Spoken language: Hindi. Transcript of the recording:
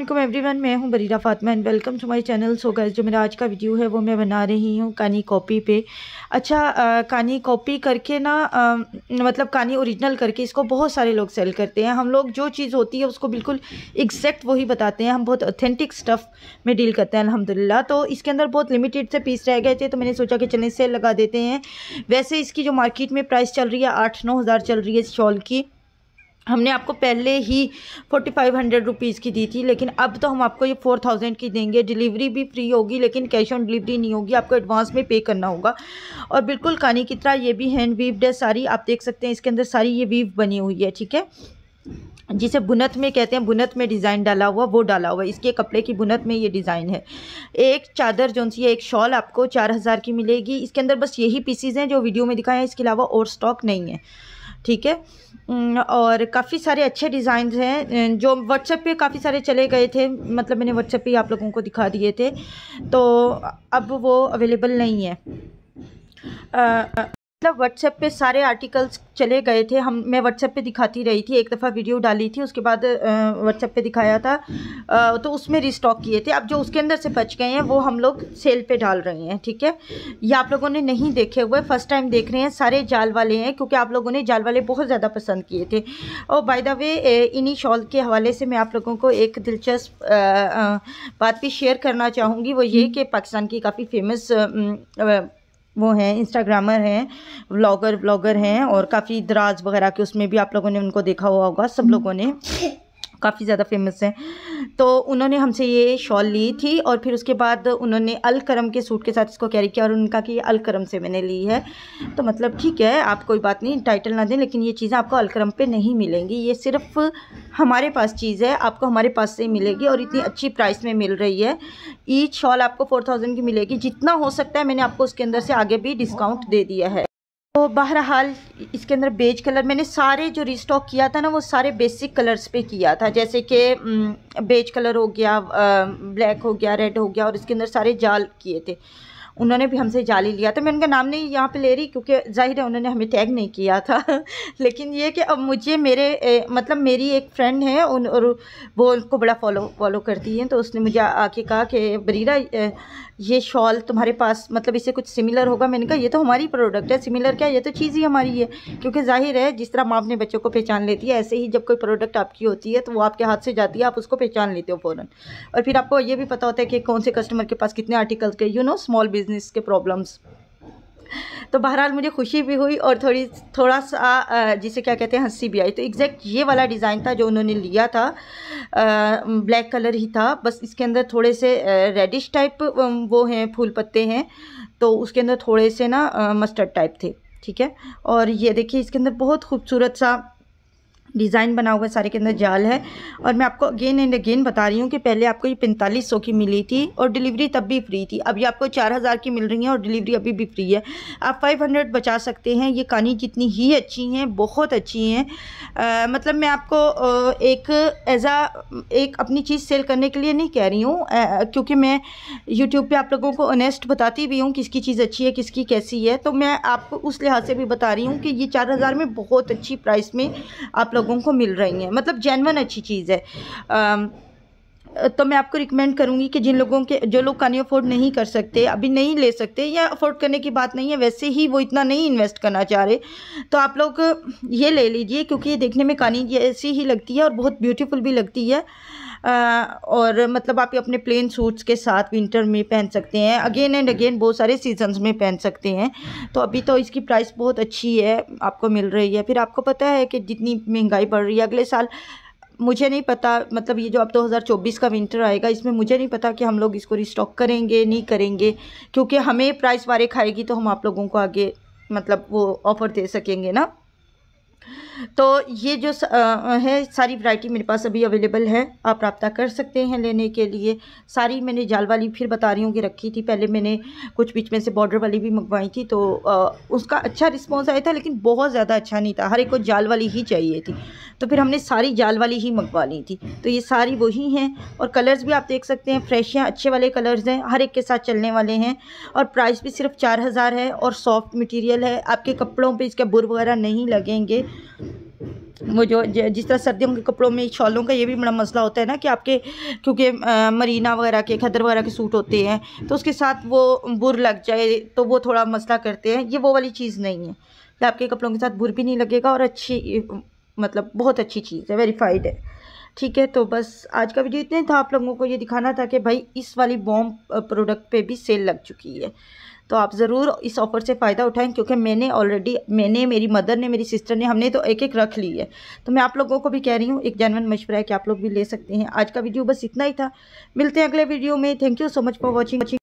एवरी वन मैं हूं Barira Fatima and welcome to my channel so guys जो मेरा आज का वीडियो है वो मैं बना रही हूं कानी कॉपी पे अच्छा आ, कानी कॉपी करके ना आ, मतलब कानी ओरिजिनल करके इसको बहुत सारे लोग सेल करते हैं हम लोग जो चीज़ होती है उसको बिल्कुल एग्जैक्ट वही बताते हैं हम बहुत ऑथेंटिक स्टफ़ में डील करते हैं अलहमदिल्ला तो इसके अंदर बहुत लिमिटेड से पीस रह गए थे तो मैंने सोचा कि चलें सेल लगा देते हैं वैसे इसकी जो मार्केट में प्राइस चल रही है आठ नौ हज़ार चल रही है इस शॉल की हमने आपको पहले ही फोर्टी फाइव हंड्रेड रुपीज़ की दी थी लेकिन अब तो हम आपको ये फोर थाउजेंड की देंगे डिलीवरी भी फ्री होगी लेकिन कैश ऑन डिलीवरी नहीं होगी आपको एडवांस में पे करना होगा और बिल्कुल कानी की तरह ये भी हैंड वीव्ड है सारी आप देख सकते हैं इसके अंदर सारी ये वीव बनी हुई है ठीक है जिसे बुनत में कहते हैं बुनत में डिज़ाइन डाला हुआ वो डाला हुआ इसके कपड़े की बुनत में ये डिज़ाइन है एक चादर जो सी एक शॉल आपको चार हज़ार की मिलेगी इसके अंदर बस यही पीसीज हैं जो वीडियो में दिखाए हैं इसके अलावा और स्टॉक नहीं है ठीक है और काफ़ी सारे अच्छे डिज़ाइन हैं जो व्हाट्सएप पे काफ़ी सारे चले गए थे मतलब मैंने व्हाट्सएप पे आप लोगों को दिखा दिए थे तो अब वो अवेलेबल नहीं है मतलब व्हाट्सएप पे सारे आर्टिकल्स चले गए थे हम मैं व्हाट्सएप पे दिखाती रही थी एक दफ़ा वीडियो डाली थी उसके बाद व्हाट्सएप पे दिखाया था आ, तो उसमें रिस्टॉक किए थे अब जो उसके अंदर से बच गए हैं वो हम लोग सेल पे डाल रहे हैं ठीक है ये आप लोगों ने नहीं देखे हुए फर्स्ट टाइम देख रहे हैं सारे जाल वाले हैं क्योंकि आप लोगों ने जाल वाले बहुत ज़्यादा पसंद किए थे और बाय द वे इन्हीं शॉल के हवाले से मैं आप लोगों को एक दिलचस्प बात भी शेयर करना चाहूँगी वो ये कि पाकिस्तान की काफ़ी फेमस वो हैं इंस्टाग्रामर हैं व्लॉगर व्लॉगर हैं और काफ़ी दराज वगैरह के उसमें भी आप लोगों ने उनको देखा हुआ होगा सब हम्म। लोगों ने काफ़ी ज़्यादा फेमस हैं तो उन्होंने हमसे ये शॉल ली थी और फिर उसके बाद उन्होंने अलकरम के सूट के साथ इसको कैरी किया और उनका कि अलकरम से मैंने ली है तो मतलब ठीक है आप कोई बात नहीं टाइटल ना दें लेकिन ये चीज़ें आपको अलक्रम पर नहीं मिलेंगी ये सिर्फ हमारे पास चीज़ है आपको हमारे पास से मिलेगी और इतनी अच्छी प्राइस में मिल रही है ईच शॉल आपको फोर थाउजेंड की मिलेगी जितना हो सकता है मैंने आपको उसके अंदर से आगे भी डिस्काउंट दे दिया है तो बहरहाल इसके अंदर बेज कलर मैंने सारे जो रिस्टॉक किया था ना वो सारे बेसिक कलर्स पे किया था जैसे कि बेज कलर हो गया ब्लैक हो गया रेड हो गया और इसके अंदर सारे जाल किए थे उन्होंने भी हमसे जाली लिया था मैं उनका नाम नहीं यहाँ पे ले रही क्योंकि जाहिर है उन्होंने हमें टैग नहीं किया था लेकिन ये कि अब मुझे मेरे ए, मतलब मेरी एक फ्रेंड है उन और वो उनको बड़ा फॉलो फॉलो करती हैं तो उसने मुझे आके कहा कि बरीरा ये शॉल तुम्हारे पास मतलब इससे कुछ सिमिलर होगा मैंने कहा ये तो हमारी प्रोडक्ट है सिमिलर क्या ये तो चीज़ ही हमारी है क्योंकि जाहिर है जिस तरह माँ अपने बच्चों को पहचान लेती है ऐसे ही जब कोई प्रोडक्ट आपकी होती है तो वो आपके हाथ से जाती है आप उसको पहचान लेते हो फ़ौरन और फिर आपको ये भी पता होता है कि कौन से कस्टमर के पास कितने आर्टिकल्स के you know small business business के प्रॉब्लम्स तो बहरहाल मुझे खुशी भी हुई और थोड़ी थोड़ा सा जिसे क्या कहते हैं हंसी भी आई तो एग्जैक्ट ये वाला डिज़ाइन था जो उन्होंने लिया था आ, ब्लैक कलर ही था बस इसके अंदर थोड़े से रेडिश टाइप वो हैं फूल पत्ते हैं तो उसके अंदर थोड़े से ना मस्टर्ड टाइप थे ठीक है और ये देखिए इसके अंदर बहुत खूबसूरत सा डिज़ाइन बना हुआ सारे के अंदर जाल है और मैं आपको अगेन एंड अगेन बता रही हूँ कि पहले आपको ये पैंतालीस सौ की मिली थी और डिलीवरी तब भी फ्री थी अभी आपको चार हज़ार की मिल रही है और डिलीवरी अभी भी फ्री है आप फाइव हंड्रेड बचा सकते हैं ये कहानी जितनी ही अच्छी हैं बहुत अच्छी हैं मतलब मैं आपको एक एज आ एक अपनी चीज़ सेल करने के लिए नहीं कह रही हूँ क्योंकि मैं यूट्यूब पर आप लोगों को ऑनेस्ट बताती भी हूँ किसकी चीज़ अच्छी है किसकी कैसी है तो मैं आपको उस लिहाज से भी बता रही हूँ कि ये चार हज़ार में बहुत अच्छी प्राइस में आप लोग लोगों को मिल रही हैं मतलब जैनवन अच्छी चीज़ है आ, तो मैं आपको रिकमेंड करूँगी कि जिन लोगों के जो लोग कहानी अफोर्ड नहीं कर सकते अभी नहीं ले सकते या अफोर्ड करने की बात नहीं है वैसे ही वो इतना नहीं इन्वेस्ट करना चाह रहे तो आप लोग ये ले लीजिए क्योंकि ये देखने में कहानी ऐसी ही लगती है और बहुत ब्यूटीफुल भी लगती है और मतलब आप ये अपने प्लेन सूट्स के साथ विंटर में पहन सकते हैं अगेन एंड अगेन बहुत सारे सीजन्स में पहन सकते हैं तो अभी तो इसकी प्राइस बहुत अच्छी है आपको मिल रही है फिर आपको पता है कि जितनी महंगाई बढ़ रही है अगले साल मुझे नहीं पता मतलब ये जो अब 2024 का विंटर आएगा इसमें मुझे नहीं पता कि हम लोग इसको रिस्टॉक करेंगे नहीं करेंगे क्योंकि हमें प्राइस वारे खाएगी तो हम आप लोगों को आगे मतलब वो ऑफ़र दे सकेंगे ना तो ये जो है सारी वैरायटी मेरे पास अभी अवेलेबल है आप रबता कर सकते हैं लेने के लिए सारी मैंने जाल वाली फिर बता रही हूँ कि रखी थी पहले मैंने कुछ बीच में से बॉर्डर वाली भी मंगवाई थी तो उसका अच्छा रिस्पॉन्स आया था लेकिन बहुत ज़्यादा अच्छा नहीं था हर एक को जाल वाली ही चाहिए थी तो फिर हमने सारी जाल वाली ही मंगवा ली थी तो ये सारी वही हैं और कलर्स भी आप देख सकते हैं फ्रेश हैं अच्छे वाले कलर्स हैं हर एक के साथ चलने वाले हैं और प्राइस भी सिर्फ चार हज़ार है और सॉफ्ट मटेरियल है आपके कपड़ों पे इसके बुर वगैरह नहीं लगेंगे वो जो जिस तरह सर्दियों के कपड़ों में शॉलों का ये भी बड़ा मसला होता है ना कि आपके क्योंकि मरीना वगैरह के खदर वगैरह के सूट होते हैं तो उसके साथ वो बुर लग जाए तो वो थोड़ा मसला करते हैं ये वो वाली चीज़ नहीं है कि आपके कपड़ों के साथ बुर भी नहीं लगेगा और अच्छी मतलब बहुत अच्छी चीज़ है वेरीफाइड है ठीक है तो बस आज का वीडियो इतना था आप लोगों को ये दिखाना था कि भाई इस वाली बॉम्ब प्रोडक्ट पर भी सेल लग चुकी है तो आप ज़रूर इस ऑफ़र से फ़ायदा उठाएं क्योंकि मैंने ऑलरेडी मैंने मेरी मदर ने मेरी सिस्टर ने हमने तो एक एक रख ली है तो मैं आप लोगों को भी कह रही हूँ एक जानवन मशवरा है कि आप लोग भी ले सकते हैं आज का वीडियो बस इतना ही था मिलते हैं अगले वीडियो में thank you so much for watching